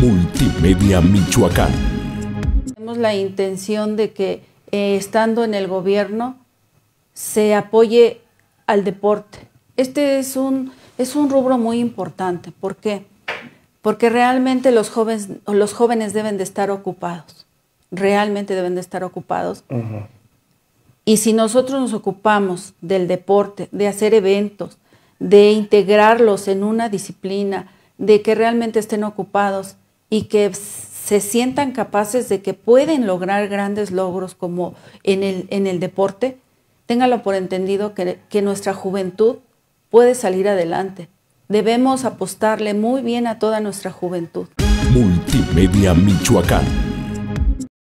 Multimedia Michoacán. Tenemos la intención de que eh, estando en el gobierno se apoye al deporte. Este es un, es un rubro muy importante. ¿Por qué? Porque realmente los jóvenes, los jóvenes deben de estar ocupados. Realmente deben de estar ocupados. Y si nosotros nos ocupamos del deporte, de hacer eventos, de integrarlos en una disciplina, de que realmente estén ocupados, y que se sientan capaces de que pueden lograr grandes logros como en el, deporte, téngalo por entendido que, que nuestra juventud puede salir adelante. Debemos apostarle muy bien a toda nuestra juventud. Multimedia Michoacán